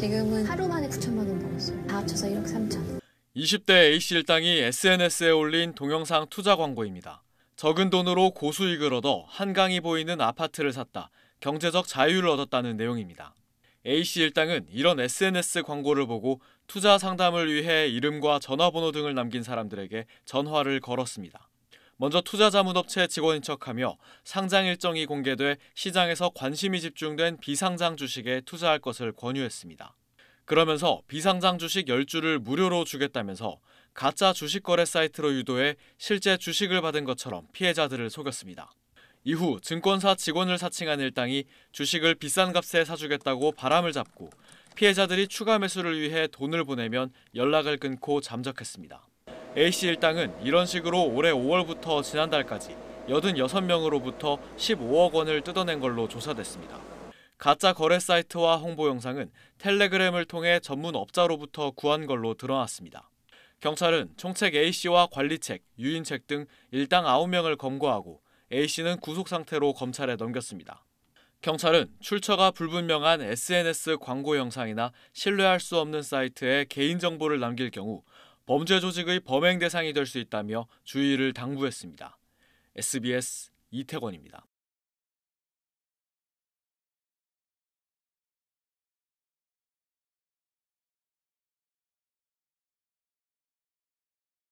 지금은 하루 만에 9천만 원 벌었어요. 다 합쳐서 1억 3천. 20대 A씨 일당이 SNS에 올린 동영상 투자 광고입니다. 적은 돈으로 고수익을 얻어 한강이 보이는 아파트를 샀다. 경제적 자유를 얻었다는 내용입니다. A씨 일당은 이런 SNS 광고를 보고 투자 상담을 위해 이름과 전화번호 등을 남긴 사람들에게 전화를 걸었습니다. 먼저 투자자문업체 직원인 척하며 상장 일정이 공개돼 시장에서 관심이 집중된 비상장 주식에 투자할 것을 권유했습니다. 그러면서 비상장 주식 10주를 무료로 주겠다면서 가짜 주식 거래 사이트로 유도해 실제 주식을 받은 것처럼 피해자들을 속였습니다. 이후 증권사 직원을 사칭한 일당이 주식을 비싼 값에 사주겠다고 바람을 잡고 피해자들이 추가 매수를 위해 돈을 보내면 연락을 끊고 잠적했습니다. A씨 일당은 이런 식으로 올해 5월부터 지난달까지 86명으로부터 15억 원을 뜯어낸 걸로 조사됐습니다. 가짜 거래 사이트와 홍보 영상은 텔레그램을 통해 전문 업자로부터 구한 걸로 드러났습니다. 경찰은 총책 A씨와 관리책, 유인책 등 일당 9명을 검거하고 A씨는 구속 상태로 검찰에 넘겼습니다. 경찰은 출처가 불분명한 SNS 광고 영상이나 신뢰할 수 없는 사이트에 개인정보를 남길 경우 범죄 조직의 범행 대상이 될 수 있다며 주의를 당부했습니다. SBS 이태권입니다.